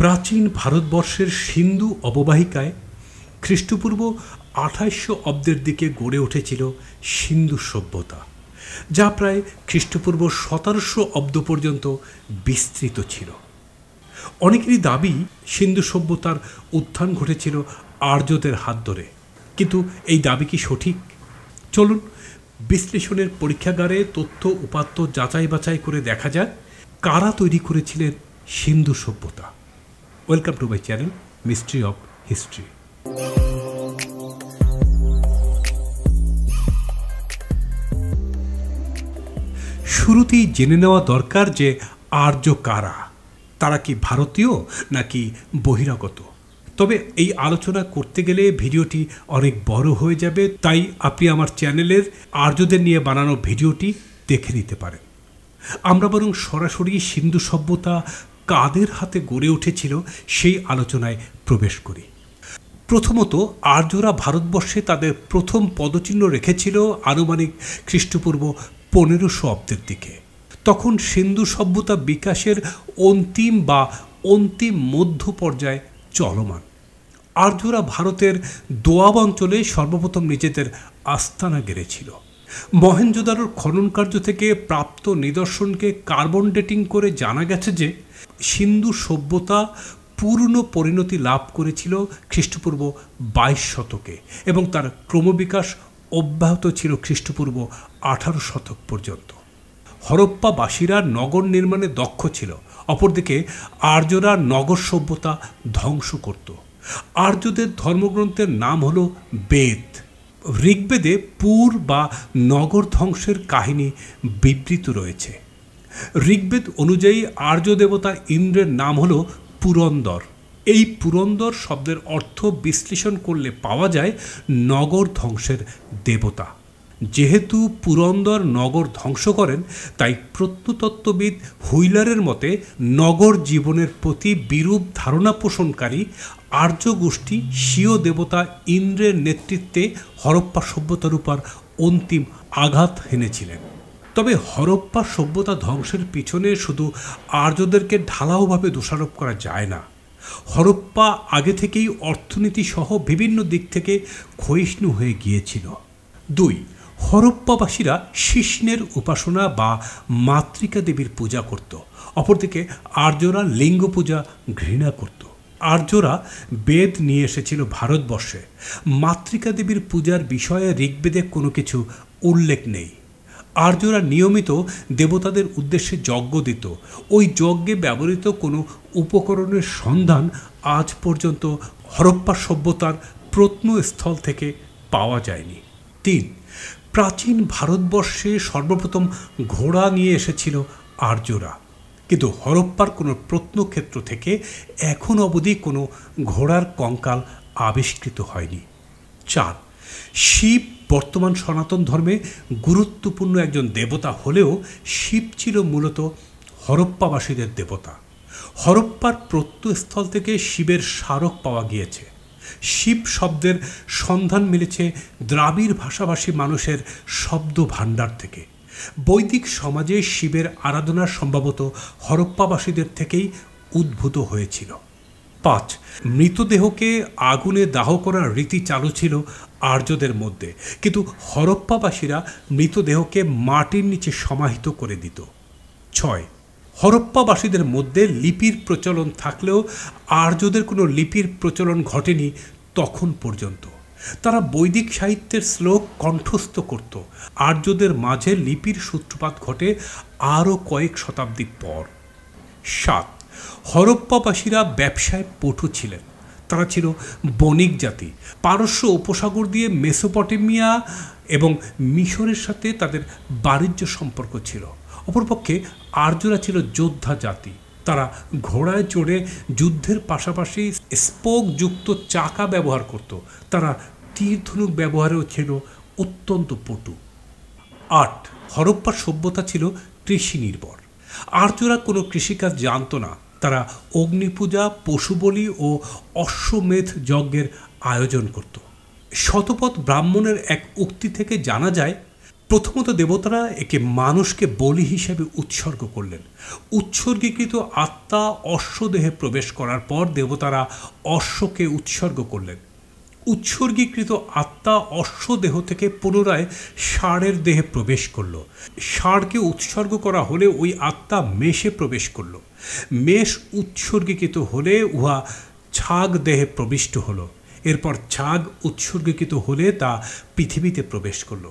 প্রাচীন ভারতবর্ষের সিন্ধু অববাহিকায় খ্রিস্টপূর্ব আঠাশশো অব্দের দিকে গড়ে উঠেছিল সিন্ধু সভ্যতা যা প্রায় খ্রিস্টপূর্ব সতেরোশো অব্দ পর্যন্ত বিস্তৃত ছিল অনেকেরই দাবি সিন্ধু সভ্যতার উত্থান ঘটেছিল আর্যদের হাত ধরে কিন্তু এই দাবি কি সঠিক চলুন বিশ্লেষণের পরীক্ষাগারে তথ্য উপাত্ত যাচাই বাছাই করে দেখা যাক কারা তৈরি করেছিলেন সিন্ধু সভ্যতা welcome to my channel mystery of history শুরুতেই জেনে নেওয়া দরকার যে আর্য কারা তারা কি ভারতীয় নাকি বহিরাগত তবে এই আলোচনা করতে গেলে ভিডিওটি অনেক বড় হয়ে যাবে তাই আপনি আমার চ্যানেলের আর্যদের নিয়ে বানানো ভিডিওটি দেখে নিতে পারেন আমরা বরং সরাসরি সিন্ধু সভ্যতা কাদের হাতে গড়ে উঠেছিল সেই আলোচনায় প্রবেশ করি প্রথমত আর্যরা ভারতবর্ষে তাদের প্রথম পদচিহ্ন রেখেছিল আনুমানিক খ্রিস্টপূর্ব পনেরোশো অব্দের দিকে তখন সিন্ধু সভ্যতা বিকাশের অন্তিম বা অন্তিম মধ্য পর্যায়ে চলমান আর্যরা ভারতের দোয়াব অঞ্চলে সর্বপ্রথম নিজেদের আস্তানা গেড়েছিল মহেঞ্জোদারোর খননকার্য থেকে প্রাপ্ত নিদর্শনকে কার্বন ডেটিং করে জানা গেছে যে সিন্ধু সভ্যতা পূর্ণ পরিণতি লাভ করেছিল খ্রিস্টপূর্ব বাইশ শতকে এবং তার ক্রমবিকাশ অব্যাহত ছিল খ্রিস্টপূর্ব আঠারো শতক পর্যন্ত হরপ্পাবাসীরা নগর নির্মাণে দক্ষ ছিল অপরদিকে আর্যরা নগর সভ্যতা ধ্বংস করত আর্যদের ধর্মগ্রন্থের নাম হল বেদ ঋগ্বেদে পুর বা নগর ধ্বংসের কাহিনী বিবৃত রয়েছে ঋগ্বেদ অনুযায়ী আর্য দেবতা ইন্দ্রের নাম হল পুরন্দর এই পুরন্দর শব্দের অর্থ বিশ্লেষণ করলে পাওয়া যায় নগর ধ্বংসের দেবতা যেহেতু পুরন্দর নগর ধ্বংস করেন তাই প্রত্নতত্ত্ববিদ হুইলারের মতে নগর জীবনের প্রতি বিরূপ ধারণা পোষণকারী আর্য গোষ্ঠী স্বীয় দেবতা ইন্দ্রের নেতৃত্বে হরপ্পা সভ্যতার উপর অন্তিম আঘাত হেনেছিলেন তবে হরপ্পা সভ্যতা ধ্বংসের পিছনে শুধু আর্যদেরকে ঢালাওভাবে দোষারোপ করা যায় না হরপ্পা আগে থেকেই অর্থনীতি সহ বিভিন্ন দিক থেকে ক্ষয়িষ্ণু হয়ে গিয়েছিল দুই হরপ্পাবাসীরা শিষ্ণের উপাসনা বা মাতৃকা দেবীর পূজা করত অপরদিকে আর্যরা লিঙ্গ পূজা ঘৃণা করত আর্যরা বেদ নিয়ে এসেছিল ভারতবর্ষে মাতৃকা দেবীর পূজার বিষয়ে ঋগ্বেদে কোনো কিছু উল্লেখ নেই আর্যরা নিয়মিত দেবতাদের উদ্দেশ্যে যজ্ঞ দিত ওই যজ্ঞে ব্যবহৃত কোনো উপকরণের সন্ধান আজ পর্যন্ত হরপ্পা সভ্যতার প্রত্নস্থল থেকে পাওয়া যায়নি তিন প্রাচীন ভারতবর্ষে সর্বপ্রথম ঘোড়া নিয়ে এসেছিল আর্যরা কিন্তু হরপ্পার কোনো প্রত্নক্ষেত্র থেকে এখন অবধি কোনো ঘোড়ার কঙ্কাল আবিষ্কৃত হয়নি চার শিব বর্তমান সনাতন ধর্মে গুরুত্বপূর্ণ একজন দেবতা হলেও শিব ছিল মূলত হরপ্পাবাসীদের দেবতা হরপ্পার প্রত্যয়স্থল থেকে শিবের স্মারক পাওয়া গিয়েছে শিব শব্দের সন্ধান মিলেছে দ্রাবিড় ভাষাভাষী মানুষের শব্দ ভাণ্ডার থেকে বৈদিক সমাজে শিবের আরাধনা সম্ভবত হরপ্পাবাসীদের থেকেই উদ্ভূত হয়েছিল পাঁচ মৃতদেহকে আগুনে দাহ করার রীতি চালু ছিল আর্যদের মধ্যে কিন্তু হরপ্পাবাসীরা মৃতদেহকে মাটির নিচে সমাহিত করে দিত ছয় হরপ্পাবাসীদের মধ্যে লিপির প্রচলন থাকলেও আর্যদের কোনো লিপির প্রচলন ঘটেনি তখন পর্যন্ত তারা বৈদিক সাহিত্যের শ্লোক কণ্ঠস্থ করত আর্যদের মাঝে লিপির সূত্রপাত ঘটে আরও কয়েক শতাব্দী পর সাত হরপ্পাবাসীরা ব্যবসায় পটু ছিলেন তারা ছিল বণিক জাতি পারস্য উপসাগর দিয়ে মেসোপটেমিয়া এবং মিশরের সাথে তাদের বাণিজ্য সম্পর্ক ছিল অপরপক্ষে আর্যরা ছিল যোদ্ধা জাতি তারা ঘোড়ায় চড়ে যুদ্ধের পাশাপাশি স্পোকযুক্ত চাকা ব্যবহার করত তারা তীর ধনুক ব্যবহারেও ছিল অত্যন্ত পটু আট হরপ্পা সভ্যতা ছিল কৃষি নির্ভর আর্যরা কোনো কৃষিকাজ জানত না তারা অগ্নিপূজা পশুবলি ও অশ্বমেধ যজ্ঞের আয়োজন করত শতপথ ব্রাহ্মণের এক উক্তি থেকে জানা যায় প্রথমত দেবতারা একে মানুষকে বলি হিসেবে উৎসর্গ করলেন উৎসর্গীকৃত আত্মা অশ্বদেহে প্রবেশ করার পর দেবতারা অশ্বকে উৎসর্গ করলেন উৎসর্গীকৃত আত্মা অশ্বদেহ থেকে পুনরায় ষাঁড়ের দেহে প্রবেশ করল ষাঁড়কে উৎসর্গ করা হলে ওই আত্মা মেষে প্রবেশ করলো মেষ উৎসর্গীকৃত হলে উহা ছাগ দেহে প্রবিষ্ট হলো এরপর ছাগ উৎসর্গীকৃত হলে তা পৃথিবীতে প্রবেশ করলো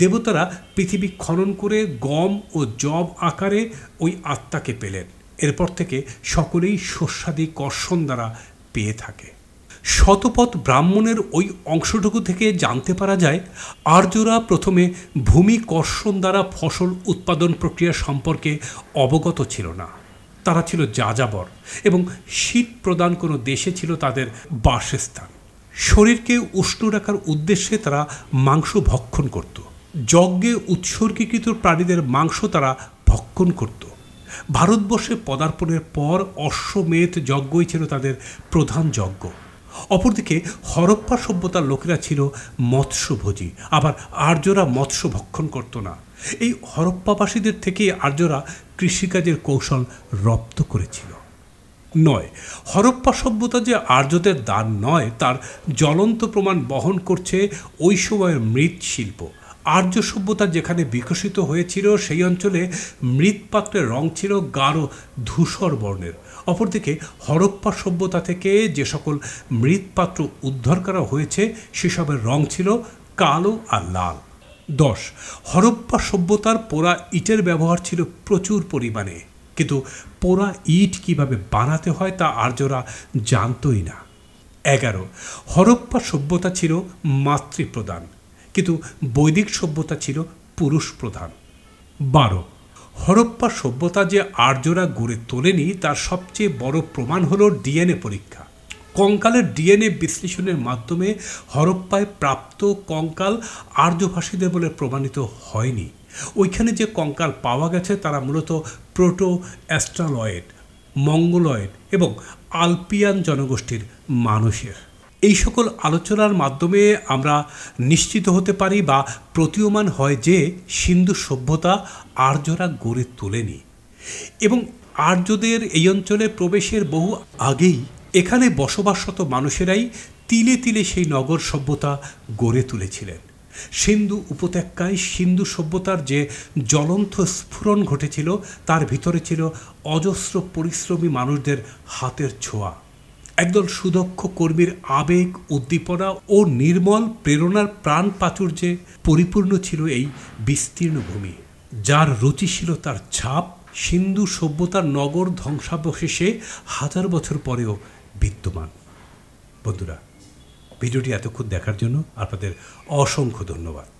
দেবতারা পৃথিবী খনন করে গম ও জব আকারে ওই আত্মাকে পেলেন এরপর থেকে সকলেই শস্যাদি কর্ষণ দ্বারা পেয়ে থাকে শতপথ ব্রাহ্মণের ওই অংশটুকু থেকে জানতে পারা যায় আর্যরা প্রথমে ভূমি কর্ষণ দ্বারা ফসল উৎপাদন প্রক্রিয়া সম্পর্কে অবগত ছিল না তারা ছিল যাযাবর এবং শীত প্রদান কোনো দেশে ছিল তাদের বাসস্থান শরীরকে উষ্ণ রাখার উদ্দেশ্যে তারা মাংস ভক্ষণ করত যজ্ঞে উৎসর্গীকৃত প্রাণীদের মাংস তারা ভক্ষণ করত ভারতবর্ষে পদার্পণের পর অশ্বমেধ যজ্ঞই ছিল তাদের প্রধান যজ্ঞ অপরদিকে হরপ্পা সভ্যতার লোকেরা ছিল মৎস্যভোজী আবার আর্যরা মৎস্য ভক্ষণ করত না এই হরপ্পাবাসীদের থেকে আর্যরা কৃষিকাজের কৌশল রপ্ত করেছিল নয় হরপ্পা সভ্যতা যে আর্যদের দান নয় তার জ্বলন্ত প্রমাণ বহন করছে ওই সময়ের মৃৎশিল্প আর্য সভ্যতা যেখানে বিকশিত হয়েছিল সেই অঞ্চলে মৃৎপাত্রের রং ছিল গাঢ় ধূসর বর্ণের অপরদিকে হরপ্পা সভ্যতা থেকে যে সকল মৃৎপাত্র উদ্ধার করা হয়েছে সেসবের রং ছিল কালো আর লাল দশ হরপ্পা সভ্যতার পোড়া ইটের ব্যবহার ছিল প্রচুর পরিমাণে কিন্তু পোড়া ইট কিভাবে বানাতে হয় তা আর্যরা জানতই না এগারো হরপ্পা সভ্যতা ছিল মাতৃপ্রধান কিন্তু বৈদিক সভ্যতা ছিল পুরুষ প্রধান বারো হরপ্পা সভ্যতা যে আর্যরা গড়ে তোলেনি তার সবচেয়ে বড় প্রমাণ হল ডিএনএ পরীক্ষা কঙ্কালের ডিএনএ বিশ্লেষণের মাধ্যমে হরপ্পায় প্রাপ্ত কঙ্কাল আর্যভাষীদের বলে প্রমাণিত হয়নি ওইখানে যে কঙ্কাল পাওয়া গেছে তারা মূলত প্রোটো অ্যাস্ট্রালয়েড মঙ্গলয়েড এবং আলপিয়ান জনগোষ্ঠীর মানুষের এই সকল আলোচনার মাধ্যমে আমরা নিশ্চিত হতে পারি বা প্রতীয়মান হয় যে সিন্ধু সভ্যতা আর্যরা গড়ে তোলেনি এবং আর্যদের এই অঞ্চলে প্রবেশের বহু আগেই এখানে বসবাসরত মানুষেরাই তিলে তিলে সেই নগর সভ্যতা গড়ে তুলেছিলেন সিন্ধু উপত্যকায় সিন্ধু সভ্যতার যে জ্বলন্ত স্ফুরণ ঘটেছিল তার ভিতরে ছিল অজস্র পরিশ্রমী মানুষদের হাতের ছোঁয়া একদল সুদক্ষ কর্মীর আবেগ উদ্দীপনা ও নির্মল প্রেরণার প্রাণ প্রাচুর্যে পরিপূর্ণ ছিল এই বিস্তীর্ণ ভূমি যার রুচিশীলতার ছাপ সিন্ধু সভ্যতার নগর ধ্বংসাবশেষে হাজার বছর পরেও বিদ্যমান বন্ধুরা ভিডিওটি এতক্ষণ দেখার জন্য আপনাদের অসংখ্য ধন্যবাদ